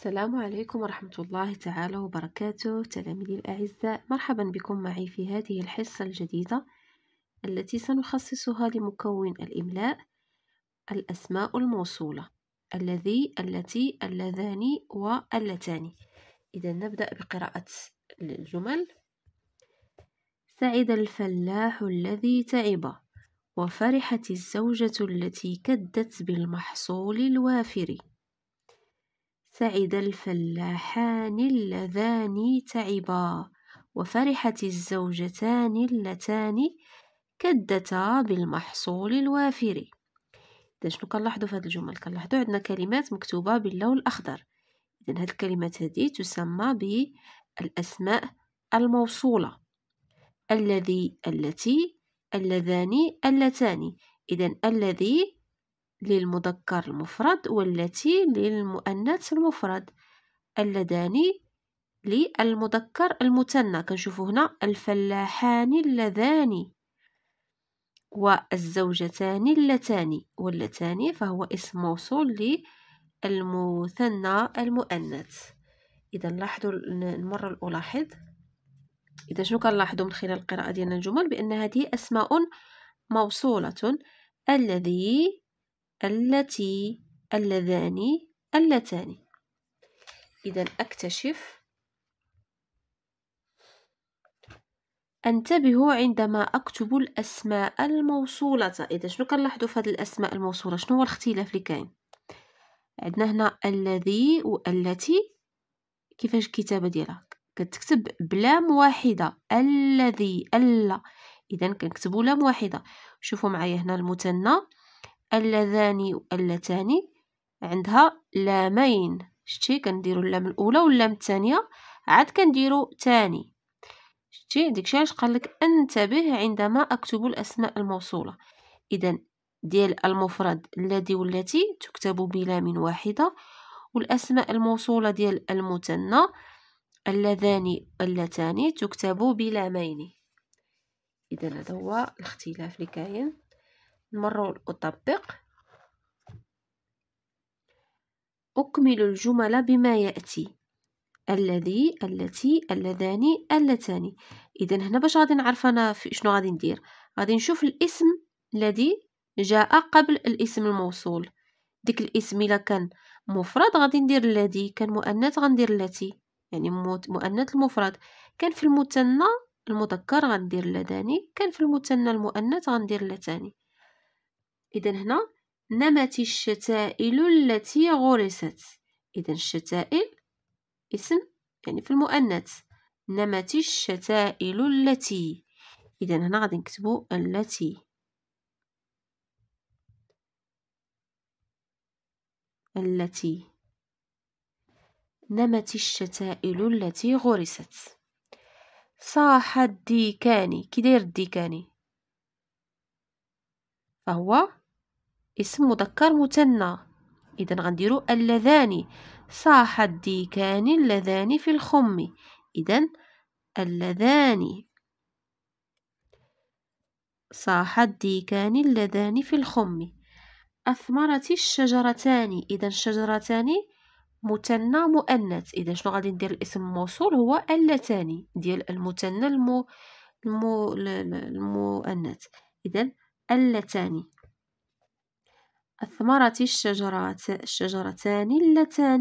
السلام عليكم ورحمة الله تعالى وبركاته تلاميذي الأعزاء مرحبا بكم معي في هذه الحصة الجديدة التي سنخصصها لمكون الإملاء الأسماء الموصولة الذي التي اللذان واللتان إذا نبدأ بقراءة الجمل سعد الفلاح الذي تعب وفرحت الزوجة التي كدت بالمحصول الوافر سعد الفلاحان اللذان تعبا وفرحت الزوجتان اللتان كدتا بالمحصول الوافر إذا شنو كنلاحظوا في هذه الجمل كنلاحظوا عندنا كلمات مكتوبة باللون الأخضر إذا هذه الكلمات هذه تسمى بالأسماء الموصولة الذي التي اللذان اللتان إذا الذي للمذكر المفرد والتي للمؤنث المفرد اللذان للمذكر المثنى كنشوفو هنا الفلاحان اللذان والزوجتان اللتان واللتان فهو اسم موصول للمثنى المؤنث اذا لاحظوا المره الالاحظ اذا شنو كنلاحظوا من خلال القراءه ديالنا الجمل بان هذه اسماء موصوله الذي التي اللذان اللتان إذا أكتشف انتبهوا عندما اكتب الاسماء الموصوله اذا شنو كنلاحظوا في هذه الاسماء الموصوله شنو هو الاختلاف اللي كاين عندنا هنا الذي والتي كيفاش الكتابه ديالها كتكتب بلام واحده الذي الا اذا كنكتبوا لام واحده شوفوا معايا هنا المثنى اللذان واللتان عندها لامين شتي كنديرو اللام الاولى واللام الثانيه عاد كنديرو ثاني شتي داكشي علاش قالك انتبه عندما اكتب الاسماء الموصوله اذا ديال المفرد الذي والتي تكتب بلام واحده والاسماء الموصوله ديال المثنى اللذان اللتان تكتب بلامين اذا هذا هو الاختلاف اللي كاين نمرر أطبق أكمل الجمل بما يأتي الذي التي اللذان اللتان إذا هنا باش غادي نعرف أنا في شنو غادي ندير غادي نشوف الاسم الذي جاء قبل الاسم الموصول ديك الاسم إلا كان مفرد غادي ندير الذي كان مؤنث غندير التي يعني مؤنث المفرد كان في المثنى المذكر غندير اللذان كان في المثنى المؤنث غندير اللتان إذا هنا نمت الشتائل التي غرست إذا الشتائل اسم يعني في المؤنث نمت الشتائل التي إذا هنا غادي نكتبو التي التي نمت الشتائل التي غرست صاح الديكاني كي داير الديكاني فهو اسم مذكر مثنى اذا غنديرو اللذان صاح الديكان اللذان في الخم اذا اللذان صاح الديكان اللذان في الخم اثمرت الشجرتان إذا الشجرتان مثنى مؤنث إذا شنو غادي ندير الاسم الموصول هو اللتان ديال المثنى المو المو المؤنث إذا اللتان الثمرة الشجرات الشجرتان اللتان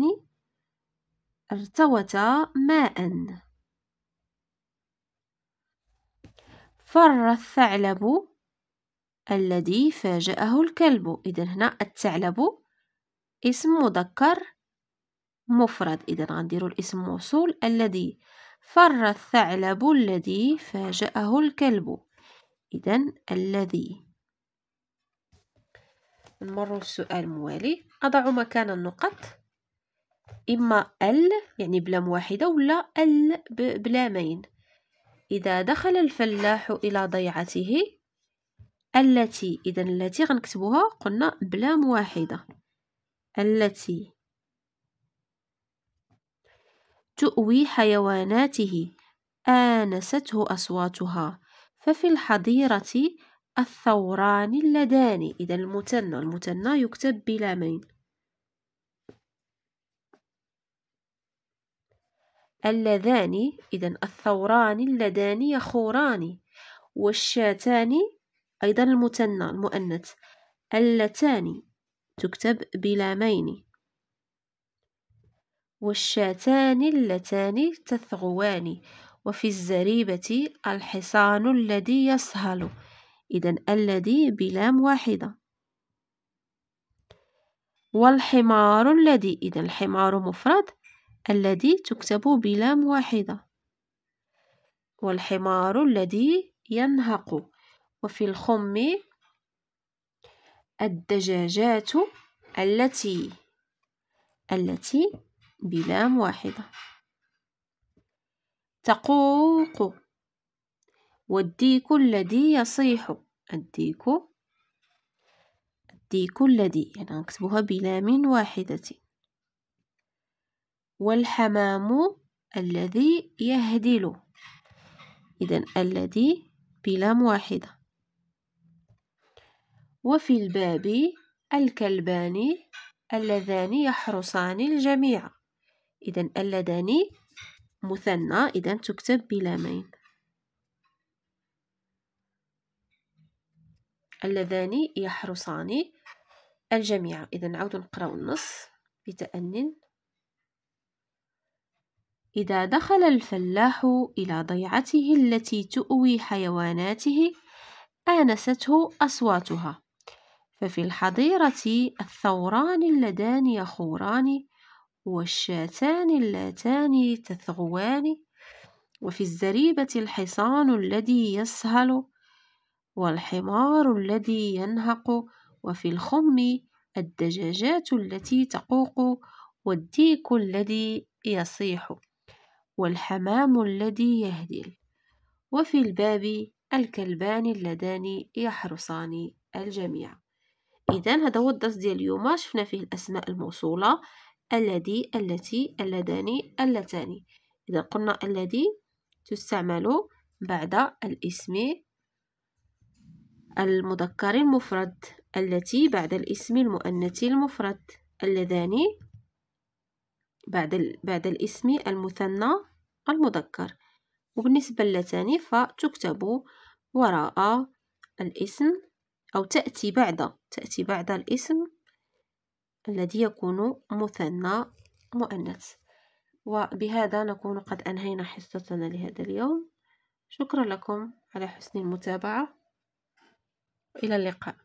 ارتوتا ماء فر الثعلب الذي فاجأه الكلب إذا هنا الثعلب اسم مذكر مفرد إذا غنديرو الاسم موصول الذي فر الثعلب الذي فاجأه الكلب إذا الذي نمر السؤال موالي أضع مكان النقط إما ال يعني بلام واحدة ولا ال بلامين إذا دخل الفلاح إلى ضيعته التي إذا التي غنكتبوها قلنا بلام واحدة التي تؤوي حيواناته آنسته أصواتها ففي الحظيرة الثوران اللذان إذا المثنى المثنى يكتب بلامين اللذان إذا الثوران اللذان يخوران والشاتان أيضا المثنى المؤنث اللتان تكتب بلامين والشاتان اللتان تثغوان وفي الزريبة الحصان الذي يسهل إذا الذي بلام واحدة والحمار الذي إذا الحمار مفرد الذي تكتب بلام واحدة والحمار الذي ينهق وفي الخم الدجاجات التي التي بلام واحدة تقوق والديك الذي يصيح الديك الديك الذي يعني نكتبوها بلام واحدة والحمام الذي يهدل إذا الذي بلام واحدة وفي الباب الكلبان اللذان يحرسان الجميع إذا اللذان مثنى إذا تكتب بلامين اللذان يحرسان الجميع إذا نعود نقرأ النص بتأن إذا دخل الفلاح إلى ضيعته التي تؤوي حيواناته آنسته أصواتها ففي الحظيرة الثوران اللذان يخوران والشاتان اللتان تثغوان وفي الزريبة الحصان الذي يسهل والحمار الذي ينهق وفي الخم الدجاجات التي تقوق والديك الذي يصيح والحمام الذي يهدل وفي الباب الكلبان اللذان يحرسان الجميع اذا هذا هو الدرس ديال اليوم شفنا فيه الاسماء الموصوله الذي التي اللذان اللتان اذا قلنا الذي تستعمل بعد الاسم المذكر المفرد التي بعد الاسم المؤنث المفرد اللذان بعد, بعد الاسم المثنى المذكر وبالنسبة اللتان فتكتب وراء الاسم أو تأتي بعد تأتي بعد الاسم الذي يكون مثنى مؤنث وبهذا نكون قد أنهينا حصتنا لهذا اليوم شكرا لكم على حسن المتابعة إلى اللقاء